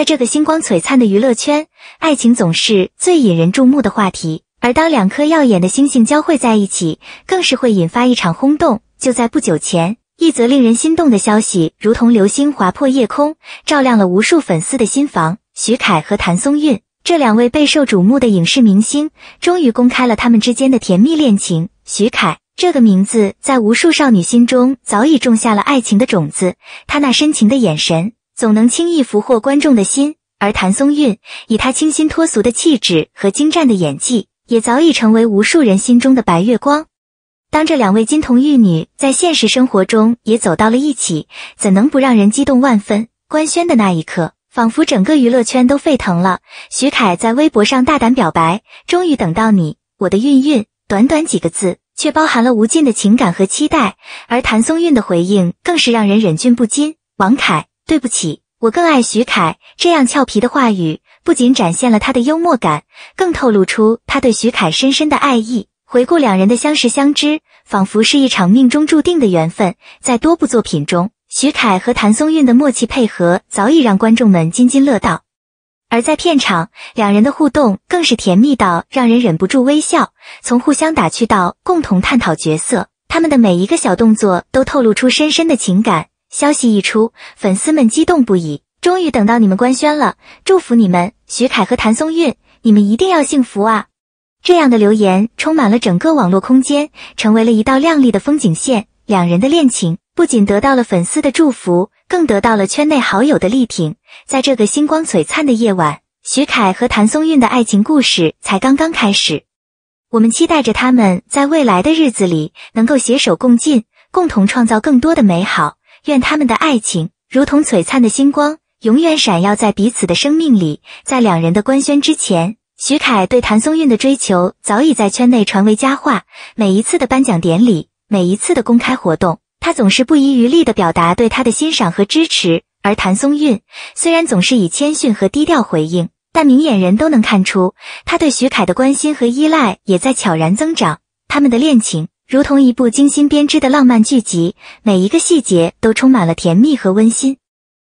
在这个星光璀璨的娱乐圈，爱情总是最引人注目的话题。而当两颗耀眼的星星交汇在一起，更是会引发一场轰动。就在不久前，一则令人心动的消息，如同流星划破夜空，照亮了无数粉丝的心房。许凯和谭松韵这两位备受瞩目的影视明星，终于公开了他们之间的甜蜜恋情。许凯这个名字，在无数少女心中早已种下了爱情的种子，他那深情的眼神。总能轻易俘获观众的心，而谭松韵以她清新脱俗的气质和精湛的演技，也早已成为无数人心中的白月光。当这两位金童玉女在现实生活中也走到了一起，怎能不让人激动万分？官宣的那一刻，仿佛整个娱乐圈都沸腾了。徐凯在微博上大胆表白：“终于等到你，我的韵韵。”短短几个字，却包含了无尽的情感和期待。而谭松韵的回应更是让人忍俊不禁。王凯。对不起，我更爱许凯。这样俏皮的话语不仅展现了他的幽默感，更透露出他对许凯深深的爱意。回顾两人的相识相知，仿佛是一场命中注定的缘分。在多部作品中，许凯和谭松韵的默契配合早已让观众们津津乐道，而在片场，两人的互动更是甜蜜到让人忍不住微笑。从互相打趣到共同探讨角色，他们的每一个小动作都透露出深深的情感。消息一出，粉丝们激动不已，终于等到你们官宣了！祝福你们，徐凯和谭松韵，你们一定要幸福啊！这样的留言充满了整个网络空间，成为了一道亮丽的风景线。两人的恋情不仅得到了粉丝的祝福，更得到了圈内好友的力挺。在这个星光璀璨的夜晚，徐凯和谭松韵的爱情故事才刚刚开始。我们期待着他们在未来的日子里能够携手共进，共同创造更多的美好。愿他们的爱情如同璀璨的星光，永远闪耀在彼此的生命里。在两人的官宣之前，徐凯对谭松韵的追求早已在圈内传为佳话。每一次的颁奖典礼，每一次的公开活动，他总是不遗余力地表达对她的欣赏和支持。而谭松韵虽然总是以谦逊和低调回应，但明眼人都能看出，他对徐凯的关心和依赖也在悄然增长。他们的恋情。如同一部精心编织的浪漫剧集，每一个细节都充满了甜蜜和温馨。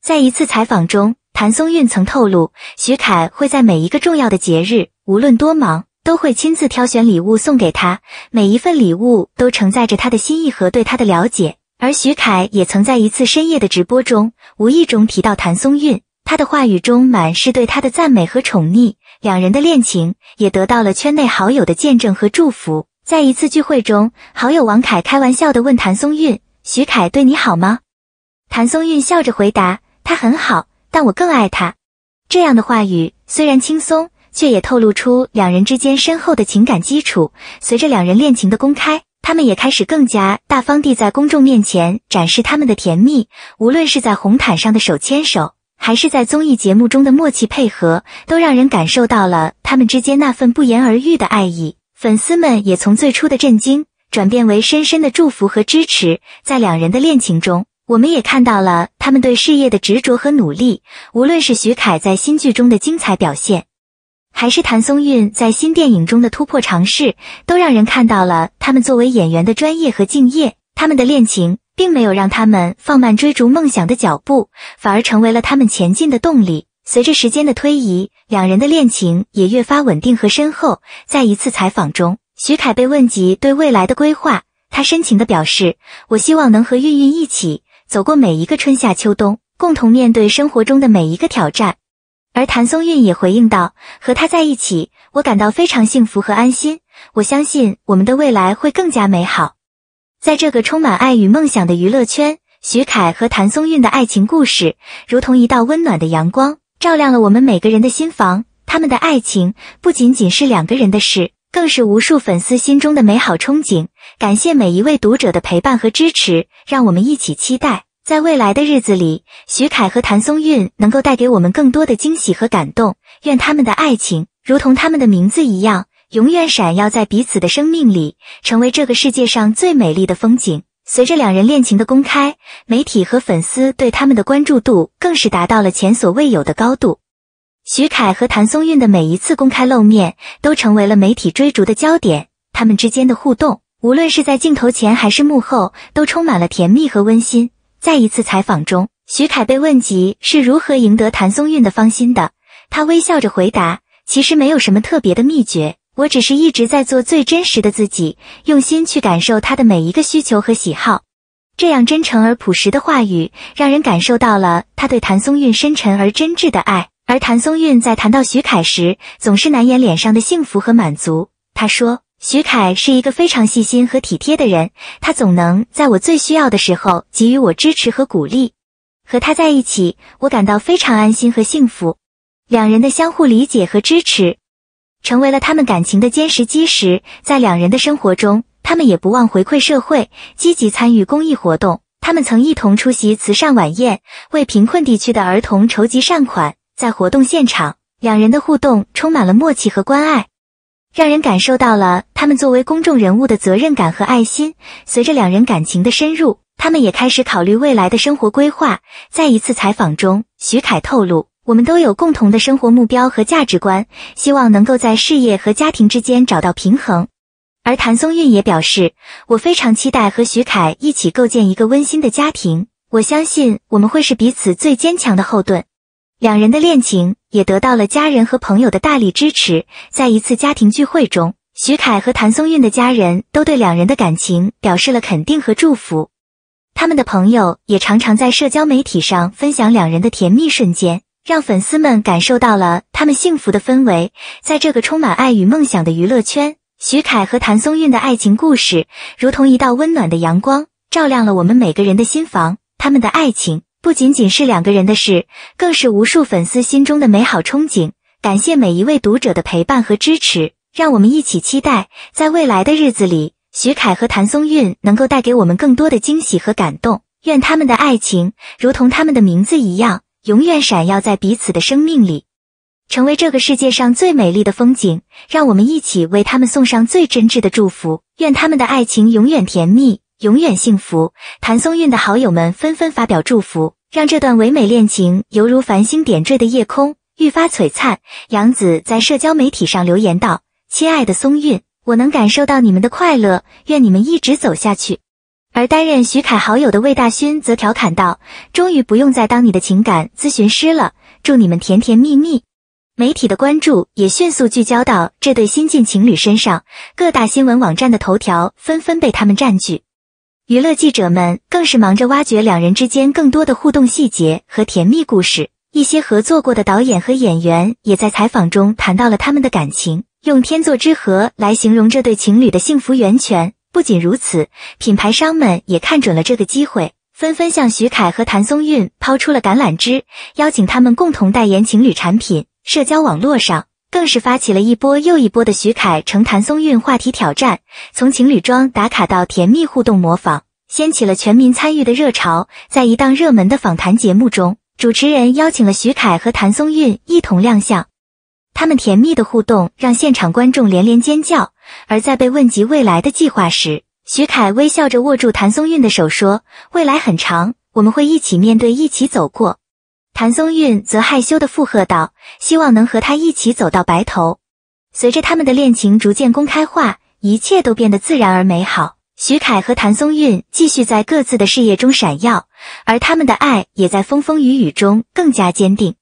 在一次采访中，谭松韵曾透露，许凯会在每一个重要的节日，无论多忙，都会亲自挑选礼物送给她。每一份礼物都承载着他的心意和对她的了解。而许凯也曾在一次深夜的直播中，无意中提到谭松韵，他的话语中满是对她的赞美和宠溺。两人的恋情也得到了圈内好友的见证和祝福。在一次聚会中，好友王凯开玩笑地问谭松韵：“徐凯对你好吗？”谭松韵笑着回答：“他很好，但我更爱他。”这样的话语虽然轻松，却也透露出两人之间深厚的情感基础。随着两人恋情的公开，他们也开始更加大方地在公众面前展示他们的甜蜜。无论是在红毯上的手牵手，还是在综艺节目中的默契配合，都让人感受到了他们之间那份不言而喻的爱意。粉丝们也从最初的震惊转变为深深的祝福和支持。在两人的恋情中，我们也看到了他们对事业的执着和努力。无论是徐凯在新剧中的精彩表现，还是谭松韵在新电影中的突破尝试，都让人看到了他们作为演员的专业和敬业。他们的恋情并没有让他们放慢追逐梦想的脚步，反而成为了他们前进的动力。随着时间的推移，两人的恋情也越发稳定和深厚。在一次采访中，徐凯被问及对未来的规划，他深情地表示：“我希望能和韵韵一起走过每一个春夏秋冬，共同面对生活中的每一个挑战。”而谭松韵也回应道：“和他在一起，我感到非常幸福和安心。我相信我们的未来会更加美好。”在这个充满爱与梦想的娱乐圈，徐凯和谭松韵的爱情故事如同一道温暖的阳光。照亮了我们每个人的心房。他们的爱情不仅仅是两个人的事，更是无数粉丝心中的美好憧憬。感谢每一位读者的陪伴和支持，让我们一起期待，在未来的日子里，徐凯和谭松韵能够带给我们更多的惊喜和感动。愿他们的爱情如同他们的名字一样，永远闪耀在彼此的生命里，成为这个世界上最美丽的风景。随着两人恋情的公开，媒体和粉丝对他们的关注度更是达到了前所未有的高度。徐凯和谭松韵的每一次公开露面都成为了媒体追逐的焦点。他们之间的互动，无论是在镜头前还是幕后，都充满了甜蜜和温馨。在一次采访中，徐凯被问及是如何赢得谭松韵的芳心的，他微笑着回答：“其实没有什么特别的秘诀。”我只是一直在做最真实的自己，用心去感受他的每一个需求和喜好。这样真诚而朴实的话语，让人感受到了他对谭松韵深沉而真挚的爱。而谭松韵在谈到徐凯时，总是难掩脸上的幸福和满足。她说：“徐凯是一个非常细心和体贴的人，他总能在我最需要的时候给予我支持和鼓励。和他在一起，我感到非常安心和幸福。两人的相互理解和支持。”成为了他们感情的坚实基石。在两人的生活中，他们也不忘回馈社会，积极参与公益活动。他们曾一同出席慈善晚宴，为贫困地区的儿童筹集善款。在活动现场，两人的互动充满了默契和关爱，让人感受到了他们作为公众人物的责任感和爱心。随着两人感情的深入，他们也开始考虑未来的生活规划。在一次采访中，徐凯透露。我们都有共同的生活目标和价值观，希望能够在事业和家庭之间找到平衡。而谭松韵也表示：“我非常期待和徐凯一起构建一个温馨的家庭，我相信我们会是彼此最坚强的后盾。”两人的恋情也得到了家人和朋友的大力支持。在一次家庭聚会中，徐凯和谭松韵的家人都对两人的感情表示了肯定和祝福。他们的朋友也常常在社交媒体上分享两人的甜蜜瞬间。让粉丝们感受到了他们幸福的氛围。在这个充满爱与梦想的娱乐圈，徐凯和谭松韵的爱情故事如同一道温暖的阳光，照亮了我们每个人的心房。他们的爱情不仅仅是两个人的事，更是无数粉丝心中的美好憧憬。感谢每一位读者的陪伴和支持，让我们一起期待在未来的日子里，徐凯和谭松韵能够带给我们更多的惊喜和感动。愿他们的爱情如同他们的名字一样。永远闪耀在彼此的生命里，成为这个世界上最美丽的风景。让我们一起为他们送上最真挚的祝福，愿他们的爱情永远甜蜜，永远幸福。谭松韵的好友们纷纷发表祝福，让这段唯美恋情犹如繁星点缀的夜空，愈发璀璨。杨子在社交媒体上留言道：“亲爱的松韵，我能感受到你们的快乐，愿你们一直走下去。”而担任徐凯好友的魏大勋则调侃道：“终于不用再当你的情感咨询师了，祝你们甜甜蜜蜜。”媒体的关注也迅速聚焦到这对新晋情侣身上，各大新闻网站的头条纷纷被他们占据。娱乐记者们更是忙着挖掘两人之间更多的互动细节和甜蜜故事。一些合作过的导演和演员也在采访中谈到了他们的感情，用“天作之合”来形容这对情侣的幸福源泉。不仅如此，品牌商们也看准了这个机会，纷纷向徐凯和谭松韵抛出了橄榄枝，邀请他们共同代言情侣产品。社交网络上更是发起了一波又一波的“徐凯成谭松韵”话题挑战，从情侣装打卡到甜蜜互动模仿，掀起了全民参与的热潮。在一档热门的访谈节目中，主持人邀请了徐凯和谭松韵一同亮相，他们甜蜜的互动让现场观众连连尖叫。而在被问及未来的计划时，徐凯微笑着握住谭松韵的手说：“未来很长，我们会一起面对，一起走过。”谭松韵则害羞地附和道：“希望能和他一起走到白头。”随着他们的恋情逐渐公开化，一切都变得自然而美好。徐凯和谭松韵继续在各自的事业中闪耀，而他们的爱也在风风雨雨中更加坚定。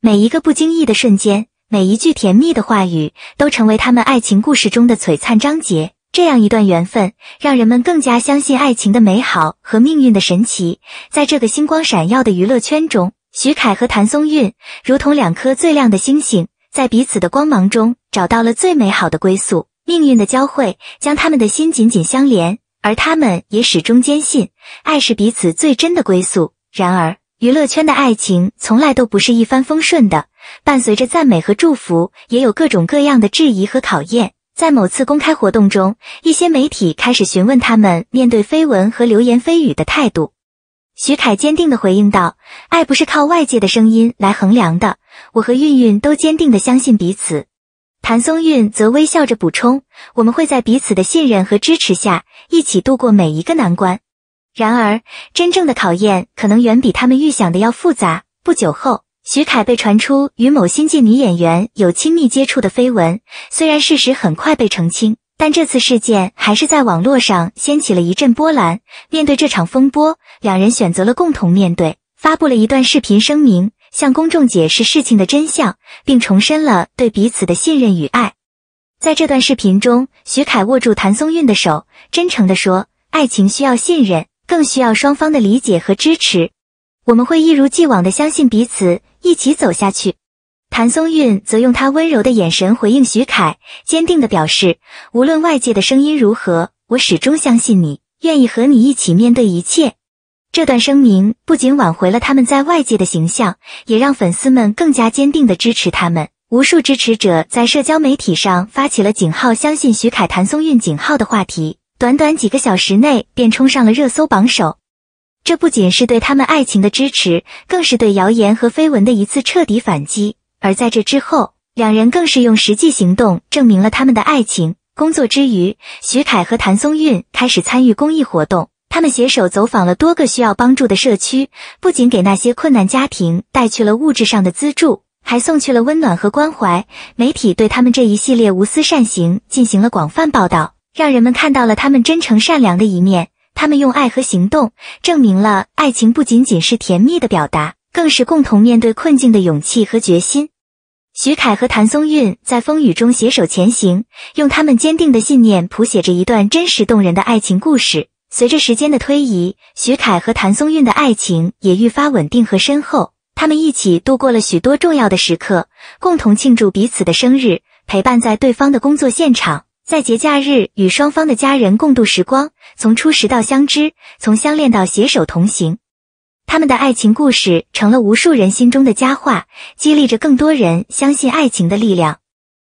每一个不经意的瞬间。每一句甜蜜的话语都成为他们爱情故事中的璀璨章节。这样一段缘分，让人们更加相信爱情的美好和命运的神奇。在这个星光闪耀的娱乐圈中，徐凯和谭松韵如同两颗最亮的星星，在彼此的光芒中找到了最美好的归宿。命运的交汇将他们的心紧紧相连，而他们也始终坚信，爱是彼此最真的归宿。然而，娱乐圈的爱情从来都不是一帆风顺的。伴随着赞美和祝福，也有各种各样的质疑和考验。在某次公开活动中，一些媒体开始询问他们面对绯闻和流言蜚语的态度。徐凯坚定地回应道：“爱不是靠外界的声音来衡量的，我和韵韵都坚定地相信彼此。”谭松韵则微笑着补充：“我们会在彼此的信任和支持下，一起度过每一个难关。”然而，真正的考验可能远比他们预想的要复杂。不久后。徐凯被传出与某新晋女演员有亲密接触的绯闻，虽然事实很快被澄清，但这次事件还是在网络上掀起了一阵波澜。面对这场风波，两人选择了共同面对，发布了一段视频声明，向公众解释事情的真相，并重申了对彼此的信任与爱。在这段视频中，徐凯握住谭松韵的手，真诚地说：“爱情需要信任，更需要双方的理解和支持。我们会一如既往地相信彼此。”一起走下去。谭松韵则用她温柔的眼神回应许凯，坚定的表示，无论外界的声音如何，我始终相信你，愿意和你一起面对一切。这段声明不仅挽回了他们在外界的形象，也让粉丝们更加坚定的支持他们。无数支持者在社交媒体上发起了井号相信许凯谭松韵井号的话题，短短几个小时内便冲上了热搜榜首。这不仅是对他们爱情的支持，更是对谣言和绯闻的一次彻底反击。而在这之后，两人更是用实际行动证明了他们的爱情。工作之余，徐凯和谭松韵开始参与公益活动，他们携手走访了多个需要帮助的社区，不仅给那些困难家庭带去了物质上的资助，还送去了温暖和关怀。媒体对他们这一系列无私善行进行了广泛报道，让人们看到了他们真诚善良的一面。他们用爱和行动证明了，爱情不仅仅是甜蜜的表达，更是共同面对困境的勇气和决心。徐凯和谭松韵在风雨中携手前行，用他们坚定的信念谱写着一段真实动人的爱情故事。随着时间的推移，徐凯和谭松韵的爱情也愈发稳定和深厚。他们一起度过了许多重要的时刻，共同庆祝彼此的生日，陪伴在对方的工作现场。在节假日与双方的家人共度时光，从初识到相知，从相恋到携手同行，他们的爱情故事成了无数人心中的佳话，激励着更多人相信爱情的力量。